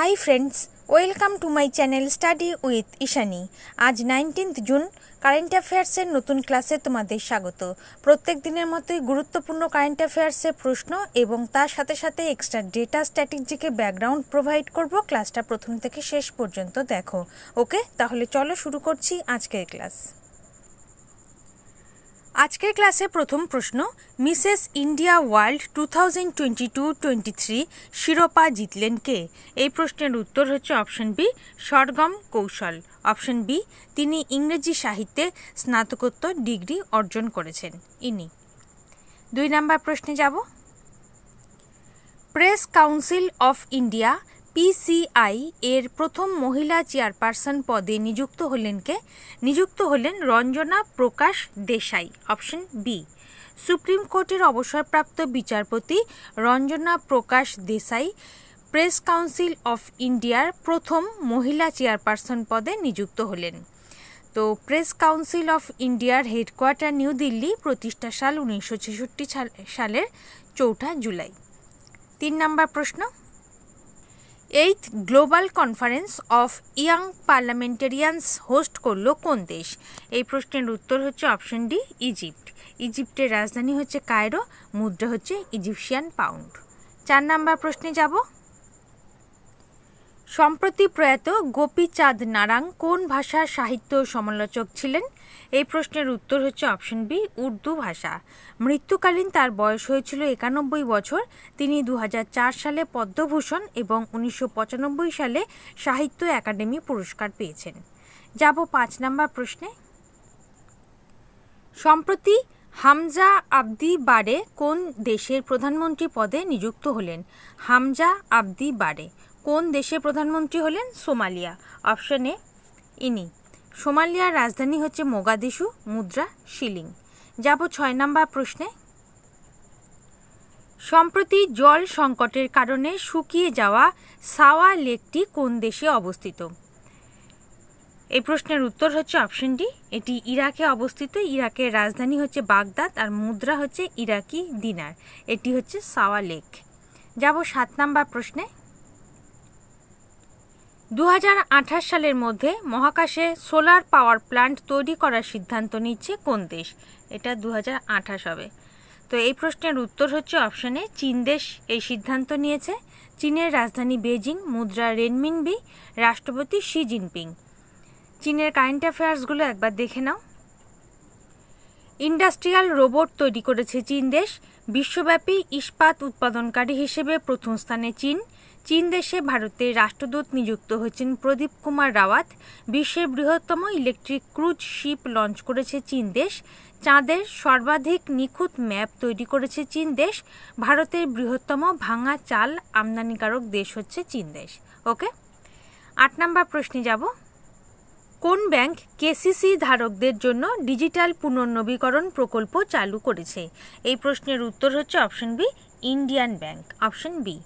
high friends welcome to my channel study with Ishani আজ nineteenth June current অ্যাফেয়ার্সের নতুন ক্লাসে তোমাদের স্বাগত প্রত্যেক দিনের মতোই গুরুত্বপূর্ণ কারেন্ট অ্যাফেয়ার্সের প্রশ্ন এবং তার সাথে সাথে এক্সট্রা ডেটা স্ট্র্যাটেজিকে ব্যাকগ্রাউন্ড প্রোভাইড করব ক্লাসটা প্রথম থেকে শেষ পর্যন্ত দেখো ওকে তাহলে চলো শুরু করছি আজকের ক্লাস আজকের ক্লাসে প্রথম প্রশ্ন Mrs India World two thousand twenty two twenty three শিরোপা জিতলেন কে এই প্রশ্নের উত্তর হচ্ছে অপশন বি সরগম কৌশল অপশন বি তিনি ইংরেজি সাহিত্যে স্নাতকোত্তর ডিগ্রি অর্জন করেছেন ইনি দুই নাম্বার প্রশ্নে যাব press council of India PCI এর প্রথম মহিলা চেয়ারপারসন পদে নিযুক্ত হলেন কে নিযুক্ত হলেন Ranjana Prakash Desai option B supreme কোর্টের অবসরপ্রাপ্ত বিচারপতি Ranjana Prakash Desai press council of ইন্ডিয়ার প্রথম মহিলা চেয়ারপারসন পদে নিযুক্ত হলেন তো প্রেস কাউন্সিল অফ ইন্ডিয়ার হেডকোয়ার্টার নিউ দিল্লি প্রতিষ্ঠা সাল উনিশশো ছেষট্টি সালের চৌঠা জুলাই তিন নম্বর প্রশ্ন eighth global conference of young parliamentarians host করল কোন দেশ এই প্রশ্নের উত্তর হচ্ছে অপশন ডি ইজিপ্ট ইজিপ্টের রাজধানী হচ্ছে কায়রো মুদ্রা হচ্ছে ইজিপশিয়ান পাউন্ড চার নাম্বার প্রশ্নে যাব সম্প্রতি প্রয়াত গোপীচাঁদ নারাং কোন ভাষার সাহিত্য সমালোচক ছিলেন এই প্রশ্নের উত্তর হচ্ছে অপশন বি উর্দু ভাষা মৃত্যুকালীন তার বয়স হয়েছিল একানব্বই বছর তিনি দু সালে পদ্মভূষণ এবং উনিশশো সালে সাহিত্য একাডেমি পুরস্কার পেয়েছেন যাব পাঁচ নম্বর প্রশ্নে সম্প্রতি হামজা আবদি বারে কোন দেশের প্রধানমন্ত্রী পদে নিযুক্ত হলেন হামজা আবদি বারে কোন দেশে প্রধানমন্ত্রী হলেন সোমালিয়া অপশন এ ইনি সোমালিয়ার রাজধানী হচ্ছে মোগাদিসু মুদ্রা শিলিং যাব ছয় নম্বর প্রশ্নে সম্প্রতি জল সংকটের কারণে শুকিয়ে যাওয়া সাওয়া লেকটি কোন দেশে অবস্থিত এই প্রশ্নের উত্তর হচ্ছে অপশন ডি এটি ইরাকে অবস্থিত ইরাকের রাজধানী হচ্ছে বাগদাদ আর মুদ্রা হচ্ছে ইরাকি দিনার এটি হচ্ছে সাওয়া লেক যাব সাত নাম্বার প্রশ্নে দু সালের মধ্যে মহাকাশে সোলার পাওয়ার প্ল্যান্ট তৈরি করার সিদ্ধান্ত নিচ্ছে কোন দেশ এটা দু হবে তো এই প্রশ্নের উত্তর হচ্ছে অপশানে চীন দেশ এই সিদ্ধান্ত নিয়েছে চীনের রাজধানী বেজিং মুদ্রা রেনমিনবি রাষ্ট্রপতি শি জিনপিং চীনের কারেন্ট অ্যাফেয়ার্সগুলো একবার দেখে নাও ইন্ডাস্ট্রিয়াল রোবট তৈরি করেছে চীন দেশ বিশ্বব্যাপী ইস্পাত উৎপাদনকারী হিসেবে প্রথম স্থানে চীন চীন দেশে ভারতের রাষ্ট্রদূত নিযুক্ত হয়েছেন প্রদীপ কুমার রাওয়াত বিশ্বের বৃহত্তম ইলেকট্রিক ক্রুজ শিপ লঞ্চ করেছে চীন দেশ চাঁদের সর্বাধিক নিখুঁত ম্যাপ তৈরি করেছে চীন দেশ ভারতের বৃহত্তম ভাঙা চাল আমদানিকারক দেশ হচ্ছে চীন দেশ ওকে আট নম্বর প্রশ্নে যাব কোন ব্যাংক কেসিসি ধারকদের জন্য ডিজিটাল পুনর্নবীকরণ প্রকল্প চালু করেছে এই প্রশ্নের উত্তর হচ্ছে option B Indian bank option B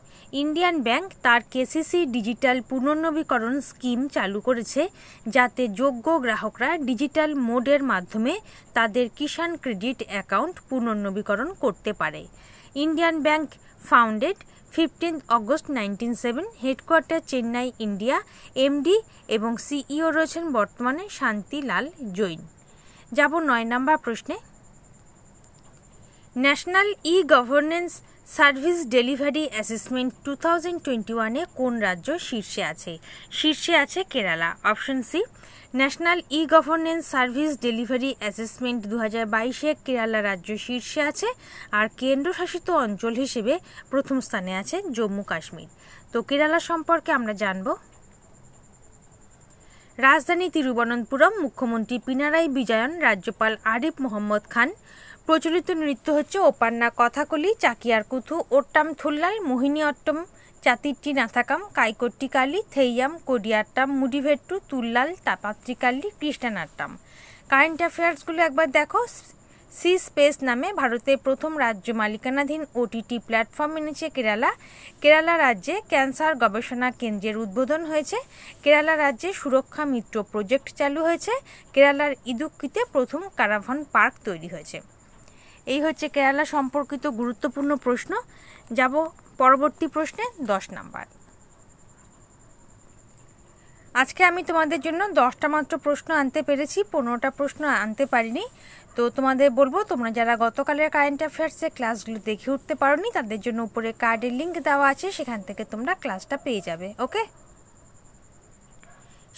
Indian bank তার কেসিসি ডিজিটাল পুনর্নবীকরণ স্কিম চালু করেছে যাতে যোগ্য গ্রাহকরা ডিজিটাল মোডের মাধ্যমে তাদের কিষাণ ক্রেডিট অ্যাকাউন্ট পুনর্নবীকরণ করতে পারে Indian bank founded fifteenth August nineteen seven headquarter Chennai India MD এবং সিইও রয়েছেন বর্তমানে শান্তিলাল জৈন যাব নয় নম্বর প্রশ্নে national e governance service delivery assessment two thousand twenty ওয়ানে কোন রাজ্য শীর্ষে আছে শীর্ষে আছে Kerala option C national e governance service delivery assessment দু হাজার বাইশে কেরালা রাজ্য শীর্ষে আছে আর কেন্দ্রশাসিত অঞ্চল হিসেবে প্রথম স্থানে আছে জম্মু কাশ্মীর তো কেরালা সম্পর্কে আমরা জানব রাজধানী তিরুবনন্তপুরম মুখ্যমন্ত্রী পিনারাই বিজয়ন রাজ্যপাল আরিফ মোহাম্মদ খান প্রচলিত নৃত্য হচ্ছে ওপান্না কথাকলি চাকিয়ার কুথু ওট্টাম থুল্লাল মোহিনী অট্টম চাতিরটি নাথাকাম কাইকট্টিকালি থেইয়াম কোডিয়াট্টাম মুডিভেট্টু তুল্লাল কালি কৃষ্ণানাট্টাম কারেন্ট অ্যাফেয়ার্সগুলো একবার দেখো সি স্পেস নামে ভারতের প্রথম রাজ্য মালিকানাধীন ওটিটি প্ল্যাটফর্ম এনেছে কেরালা কেরালা রাজ্যে ক্যান্সার গবেষণা কেন্দ্রের উদ্বোধন হয়েছে কেরালা রাজ্যে সুরক্ষা মিত্র প্রজেক্ট চালু হয়েছে কেরালার ইদুক্কিতে প্রথম কারাভন পার্ক তৈরি হয়েছে এই হচ্ছে কেরালা সম্পর্কিত গুরুত্বপূর্ণ প্রশ্ন যাব পরবর্তী প্রশ্নে দশ নাম্বার আজকে আমি তোমাদের জন্য দশটা মাত্র প্রশ্ন আনতে পেরেছি পনেরোটা প্রশ্ন আনতে পারিনি তো তোমাদের বলবো তোমরা যারা গতকালের কারেন্ট অ্যাফেয়ার্সের ক্লাসগুলো দেখে উঠতে পারোনি তাদের জন্য উপরে কার্ডের লিঙ্ক দেওয়া আছে সেখান থেকে তোমরা ক্লাসটা পেয়ে যাবে ওকে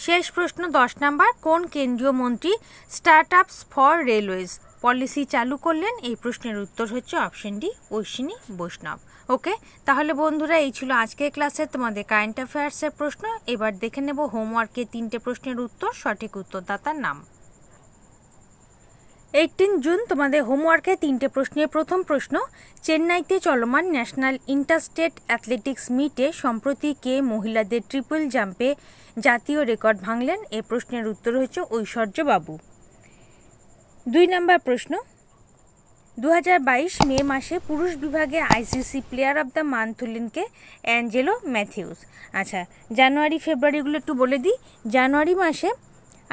শেষ প্রশ্ন দশ নাম্বার কোন কেন্দ্রীয় মন্ত্রী স্টার্ট আপস ফর রেলওয়েজ পলিসি চালু করলেন এই প্রশ্নের উত্তর হচ্ছে অপশন ডি ঐশিনী বৈষ্ণব ওকে তাহলে বন্ধুরা এই ছিল আজকের ক্লাসে তোমাদের কারেন্ট অ্যাফেয়ার্সের প্রশ্ন এবার দেখে নেব হোমওয়ার্কে তিনটে প্রশ্নের উত্তর সঠিক উত্তরদাতার নাম এইটিন জুন তোমাদের হোমওয়ার্কে তিনটে প্রশ্নের প্রথম প্রশ্ন চেন্নাইতে চলমান ন্যাশনাল ইন্টারস্টেট অ্যাথলেটিক্স মিটে সম্প্রতি কে মহিলাদের ট্রিপল জাম্পে জাতীয় রেকর্ড ভাঙলেন এ প্রশ্নের উত্তর হচ্ছে ঐশ্বর্যবাবু দুই নম্বর প্রশ্ন দু মে মাসে পুরুষ বিভাগে ICC player of the month হলেনকে অ্যাঞ্জেলো ম্যাথিউস আচ্ছা জানুয়ারি ফেব্রুয়ারিগুলো একটু বলে দিই জানুয়ারি মাসে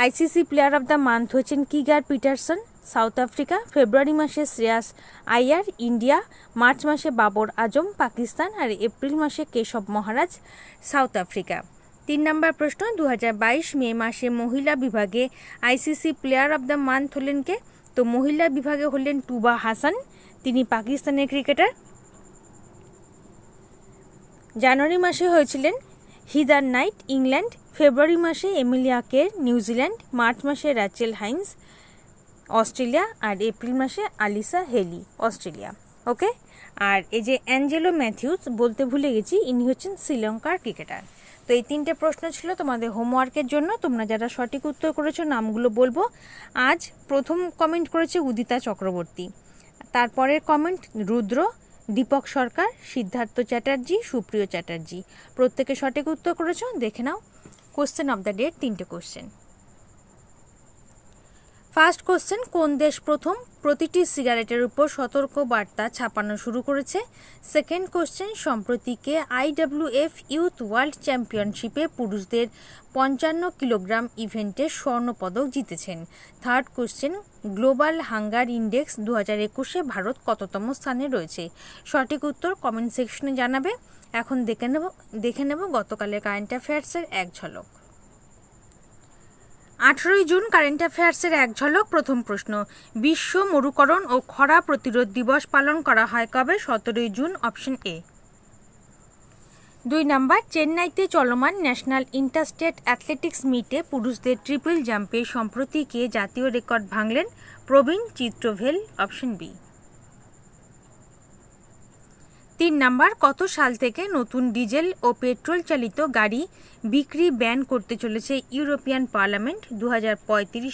ICC player of the month হচ্ছেন Keegan Petersen South Africa February মাসে শ্রেয়াস আইয়ার ইন্ডিয়া মার্চ মাসে বাবর আজম পাকিস্তান আর এপ্রিল মাসে কেশব মহারাজ সাউথ আফ্রিকা তিন নম্বর প্রশ্ন দু মে মাসে মহিলা বিভাগে ICC player of the month হলেন কে তো মহিলা বিভাগে হলেন টুবা হাসান তিনি পাকিস্তানের ক্রিকেটার জানুয়ারি মাসে হয়েছিলেন হিদার নাইট ইংল্যান্ড ফেব্রুয়ারি মাসে এমিলিয়া কের নিউজিল্যান্ড মার্চ মাসে রাচেল হাইন্স অস্ট্রেলিয়া আর এপ্রিল মাসে আলিসা হেলি অস্ট্রেলিয়া ওকে আর এই যে অ্যাঞ্জেলো ম্যাথিউস বলতে ভুলে গেছি ইনি হচ্ছেন শ্রীলঙ্কার ক্রিকেটার তো এই তিনটে প্রশ্ন ছিল তোমাদের হোমওয়ার্কের জন্য তোমরা যারা সঠিক উত্তর করেছো নামগুলো বলবো আজ প্রথম কমেন্ট করেছে উদিতা চক্রবর্তী তারপরের কমেন্ট রুদ্র দীপক সরকার সিদ্ধার্থ চ্যাটার্জি সুপ্রিয় চ্যাটার্জি প্রত্যেকে সঠিক উত্তর করেছ দেখে নাও কোশ্চেন অব দ্য ডেট তিনটে কোশ্চেন ফার্স্ট কোশ্চেন কোন দেশ প্রথম প্রতিটি সিগারেটের উপর সতর্ক বার্তা ছাপানো শুরু করেছে সেকেন্ড কোশ্চেন সম্প্রতিকে আইডাব্লিউএফ ইউথ ওয়ার্ল্ড চ্যাম্পিয়নশিপে পুরুষদের পঞ্চান্ন কিলোগ্রাম ইভেন্টে স্বর্ণপদক জিতেছেন third question global hunger index দু হাজার একুশে ভারত কততম স্থানে রয়েছে সঠিক উত্তর কমেন্ট সেকশনে জানাবে এখন দেখে নেব দেখে নেব গতকালের কারেন্ট অ্যাফেয়ার্সের এক ঝলক আঠেরোই জুন কারেন্ট অ্যাফেয়ার্সের এক ঝলক প্রথম প্রশ্ন বিশ্ব মরুকরণ ও খরা প্রতিরোধ দিবস পালন করা হয় কবে সতেরোই জুন অপশন এ দুই নম্বর চেন্নাইতে চলমান ন্যাশনাল ইন্টারস্টেট অ্যাথলেটিক্স মিটে পুরুষদের ট্রিপল জাম্পে সম্প্রতি কে জাতীয় রেকর্ড ভাঙলেন প্রবীণ চিত্রভেল অপশন বি তিন নাম্বার কত সাল থেকে নতুন ডিজেল ও পেট্রোল চালিত গাড়ি বিক্রি ব্যান করতে চলেছে ইউরোপিয়ান পার্লামেন্ট দু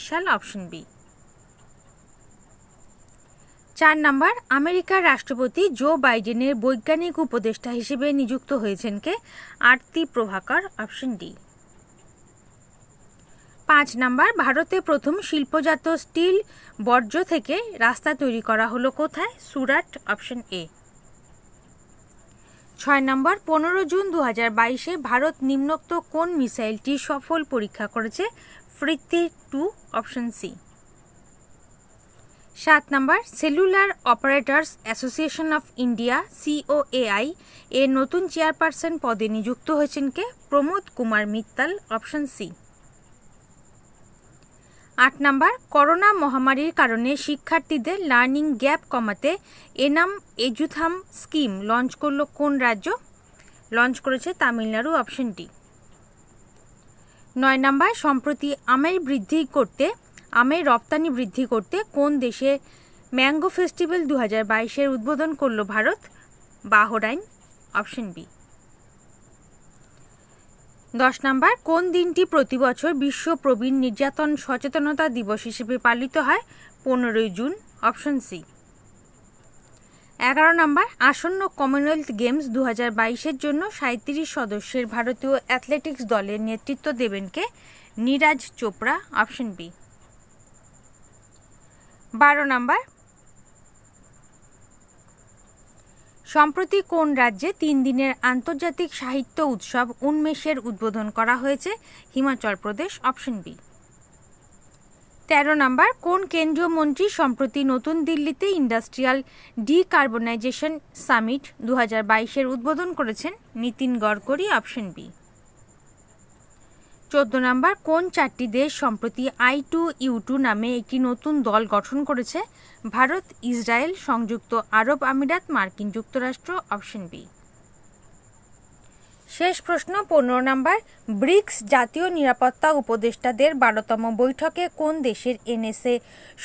সাল অপশন বি চার নাম্বার আমেরিকার রাষ্ট্রপতি জো বাইডেনের বৈজ্ঞানিক উপদেষ্টা হিসেবে নিযুক্ত হয়েছেন কে আরতি প্রভাকর অপশন ডি পাঁচ নাম্বার ভারতে প্রথম শিল্পজাত স্টিল বর্জ্য থেকে রাস্তা তৈরি করা হলো কোথায় সুরাট অপশন এ ছয় নম্বর পনেরো জুন দু হাজার বাইশে ভারত নিম্নোক্ত কোন মিসাইলটি সফল পরীক্ষা করেছে ফ্রিতি টু অপশন সি সাত number cellular operators association of India COAI এর নতুন চেয়ারপারসন পদে নিযুক্ত হয়েছেন কে প্রমোদ কুমার মিত্তাল অপশন সি আট নাম্বার করোনা মহামারীর কারণে শিক্ষার্থীদের লার্নিং গ্যাপ কমাতে এনাম এজুথাম স্কিম লঞ্চ করলো কোন রাজ্য লঞ্চ করেছে তামিলনাড়ু অপশনটি নয় নাম্বার সম্প্রতি আমের বৃদ্ধি করতে আমের রপ্তানি বৃদ্ধি করতে কোন দেশে ম্যাঙ্গো ফেস্টিভ্যাল দু হাজার বাইশের উদ্বোধন করল ভারত বাহরাইন অপশন বি দশ নম্বর কোন দিনটি প্রতি বছর বিশ্ব প্রবীণ নির্যাতন সচেতনতা দিবস হিসেবে পালিত হয় পনেরোই জুন অপশন সি এগারো নম্বর আসন্ন কমনওয়েলথ গেমস দু হাজার বাইশের জন্য সাঁত্রিশ সদস্যের ভারতীয় অ্যাথলেটিক্স দলের নেতৃত্ব দেবেন কে নীরাজ চোপড়া অপশন বি বারো নম্বর সম্প্রতি কোন রাজ্যে তিন দিনের আন্তর্জাতিক সাহিত্য উৎসব উন্মেষের উদ্বোধন করা হয়েছে হিমাচল প্রদেশ অপশন বি তেরো নম্বর কোন কেন্দ্রীয় মন্ত্রী সম্প্রতি নতুন দিল্লিতে ইন্ডাস্ট্রিয়াল ডিকার্বনাইজেশন সামিট দু হাজার উদ্বোধন করেছেন নীতিন গড়করি অপশন বি চোদ্দ নম্বর কোন চারটি দেশ সম্প্রতি আই টু ইউ টু নামে একটি নতুন দল গঠন করেছে ভারত ইসরায়েল সংযুক্ত আরব আমিরাত মার্কিন যুক্তরাষ্ট্র অপশন বি শেষ প্রশ্ন পনেরো নম্বর ব্রিক্স জাতীয় নিরাপত্তা উপদেষ্টাদের বারোতম বৈঠকে কোন দেশের এনএসএ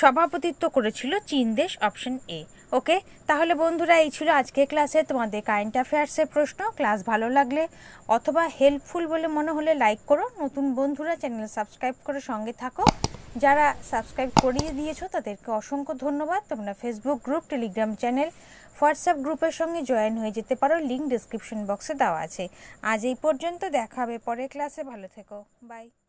সভাপতিত্ব করেছিল চীন দেশ অপশন এ ওকে তাহলে বন্ধুরা এই ছিল আজকের ক্লাসে তোমাদের কারেন্ট অ্যাফেয়ার্সের প্রশ্ন ক্লাস ভালো লাগলে অথবা হেল্পফুল বলে মনে হলে লাইক করো নতুন বন্ধুরা চ্যানেল সাবস্ক্রাইব করে সঙ্গে থাকো যারা সাবস্ক্রাইব করিয়ে দিয়েছো তাদেরকে অসংখ্য ধন্যবাদ তোমরা Facebook group Telegram channel WhatsApp গ্রুপের সঙ্গে জয়েন হয়ে যেতে পারো লিঙ্ক ডিসক্রিপশন বক্সে দেওয়া আছে আজ এই পর্যন্ত দেখাবে পরের ক্লাসে ভালো থেকো বাই